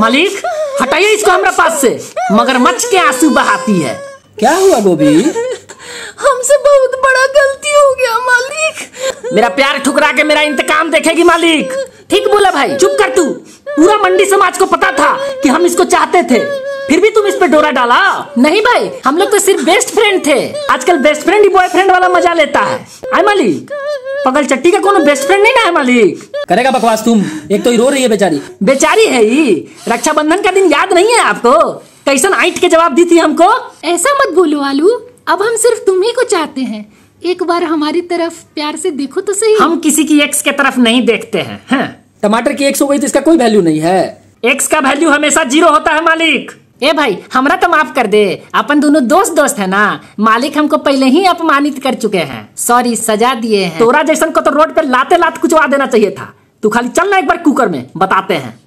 मालिक हटाइए इसको हमारे पास से मगरमच्छ के आंसू बहाती है क्या हुआ गोभी हमसे बहुत बड़ा गलती हो गया मालिक मेरा प्यार ठुकरा के मेरा इंतकाम देखेगी मालिक ठीक बोला भाई चुप कर तू पूरा मंडी समाज को पता था कि हम इसको चाहते थे फिर भी तुम इस पे डोरा डाला नहीं भाई हम लोग तो सिर्फ बेस्ट फ्रेंड थे आजकल बेस्ट फ्रेंड ही बॉयफ्रेंड वाला मजा लेता है आई मालिक पगल चट्टी का कोनो बेस्ट फ्रेंड नहीं ना है मालिक करेगा बकवास तुम एक तो ही रो रही है बेचारी बेचारी है ही रक्षाबंधन का दिन याद नहीं है आपको कैसन आइट के जवाब दी थी हमको ऐसा मत बोलो आलू अब हम सिर्फ तुम्ही को चाहते हैं एक बार हमारी तरफ प्यार से देखो तो सही हम किसी की एक्स के तरफ नहीं देखते हैं है? टमाटर की एक्स हो गई तो इसका कोई वैल्यू नहीं है एक्स का वैल्यू हमेशा जीरो होता है मालिक ए भाई हमरा तो माफ कर दे अपन दोनों दोस्त दोस्त है ना मालिक हमको पहले ही अपमानित कर चुके हैं सॉरी सजा दिए हैं तोरा जैसन को तो रोड पे लाते लात आ देना चाहिए था तू खाली चलना एक बार कुकर में बताते हैं